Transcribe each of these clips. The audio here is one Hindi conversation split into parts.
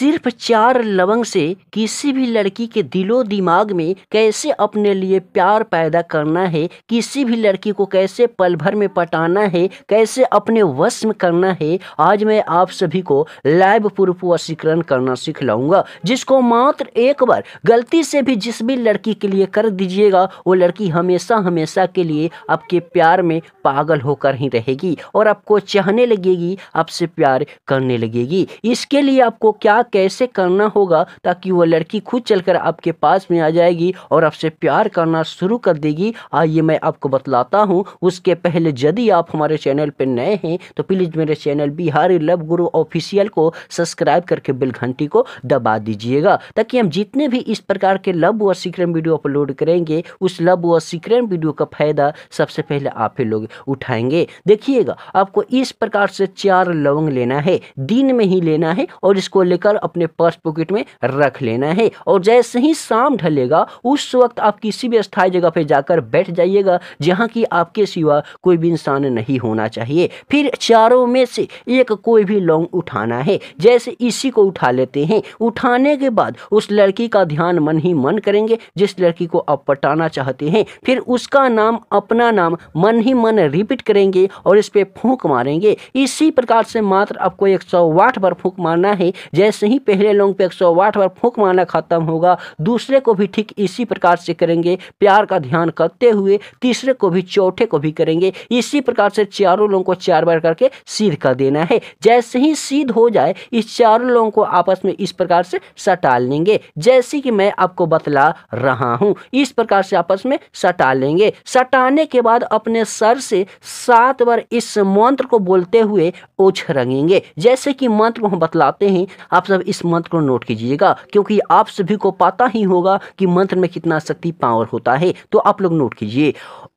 सिर्फ चार लवंग से किसी भी लड़की के दिलो दिमाग में कैसे अपने लिए प्यार पैदा करना है किसी भी लड़की को कैसे पल भर में पटाना है कैसे अपने वश में करना है आज मैं आप सभी को लाइव पूर्व वशीकरण करना सिखलाऊंगा जिसको मात्र एक बार गलती से भी जिस भी लड़की के लिए कर दीजिएगा वो लड़की हमेशा हमेशा के लिए आपके प्यार में पागल होकर ही रहेगी और आपको चाहने लगेगी आपसे प्यार करने लगेगी इसके लिए आपको क्या कैसे करना होगा ताकि वह लड़की खुद चलकर आपके पास में आ जाएगी और आपसे प्यार करना शुरू कर देगी आइए मैं आपको बतलाता हूँ उसके पहले यदि आप हमारे चैनल पर नए हैं तो प्लीज़ मेरे channel Bihari love guru official को सब्सक्राइब करके बिल घंटी को दबा दीजिएगा ताकि हम जितने भी इस प्रकार के लव और सीक्रेट वीडियो अपलोड करेंगे उस लव और सीक्रेट वीडियो का फायदा सबसे पहले आप ही लोग उठाएंगे देखिएगा आपको इस प्रकार से चार लवंग लेना है दिन में ही लेना है और इसको लेकर अपने पर्स पॉकेट में रख लेना है और जैसे ही शाम ढलेगा उस वक्त आप किसी भी स्थायी जगह पर जाकर बैठ जाइएगा जहाँ की आपके सिवा कोई भी इंसान नहीं होना चाहिए फिर चारों में से एक कोई भी लौंग उठाना है जैसे इसी को उठा लेते हैं उठाने के बाद उस लड़की का ध्यान मन ही मन करेंगे जिस लड़की को आप पटाना चाहते हैं फिर उसका नाम अपना नाम मन ही मन रिपीट करेंगे और इस पर फूक मारेंगे इसी प्रकार से मात्र आपको एक सौ वाठ बार फूक मारना है जैसे ही पहले लॉन्ग पे 108 बार फूंक मारना खत्म होगा दूसरे को भी ठीक इसी प्रकार से करेंगे प्यार का ध्यान करते हुए तीसरे को भी चौथे को भी करेंगे इसी प्रकार से चारों लोगों को चार बार करके सीध कर देना है जैसे ही सीध हो जाए इस चारों लोगों को आपस में इस प्रकार से सटा लेंगे जैसे कि मैं आपको बतला रहा हूँ इस प्रकार से आपस में सटा लेंगे सटाने के बाद अपने सर से सात बार इस मंत्र को बोलते हुए ओछ रंगेंगे जैसे कि मंत्र को हम बतलाते हैं आप सब मतलब इस मंत्र को नोट कीजिएगा क्योंकि आप सभी को पता ही होगा कि मंत्र में कितना शक्ति पावर होता है तो आप लोग नोट कीजिए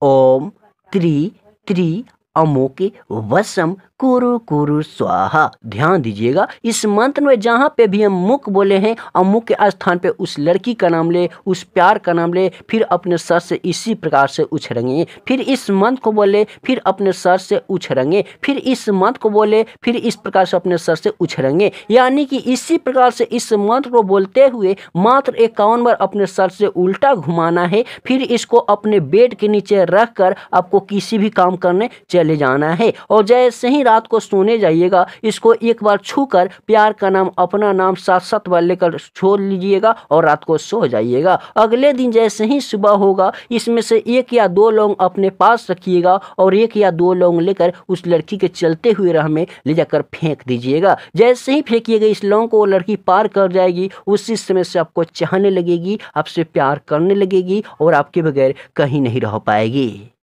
ओम त्रि त्रि अमोके वसम कुरु कुरु स्वाहा ध्यान दीजिएगा इस मंत्र में जहाँ पे भी हम मुख बोले हैं और मुख के स्थान पे उस लड़की का नाम ले उस प्यार का नाम ले फिर अपने सर से इसी प्रकार से उछरेंगे फिर इस मंत्र को बोले फिर अपने सर से उछरेंगे फिर इस मंत्र को बोले फिर इस प्रकार से अपने सर से उछरेंगे यानी कि इसी प्रकार से इस मंत्र को बोलते हुए मात्र इक्यावन बार अपने सर से उल्टा घुमाना है फिर इसको अपने बेड के नीचे रख कर आपको किसी भी काम करने चले जाना है और जैसे ही रात को सोने जाइएगा इसको एक बार छू कर प्यार का नाम अपना नाम साथ साथ बार लेकर छोड़ लीजिएगा और रात को सो जाइएगा अगले दिन जैसे ही सुबह होगा इसमें से एक या दो लौंग अपने पास रखिएगा और एक या दो लौंग लेकर उस लड़की के चलते हुए राह में ले जाकर फेंक दीजिएगा जैसे ही फेंकिएगा इस लौंग को वो लड़की पार कर जाएगी उसी समय से आपको चाहने लगेगी आपसे प्यार करने लगेगी और आपके बगैर कहीं नहीं रह पाएगी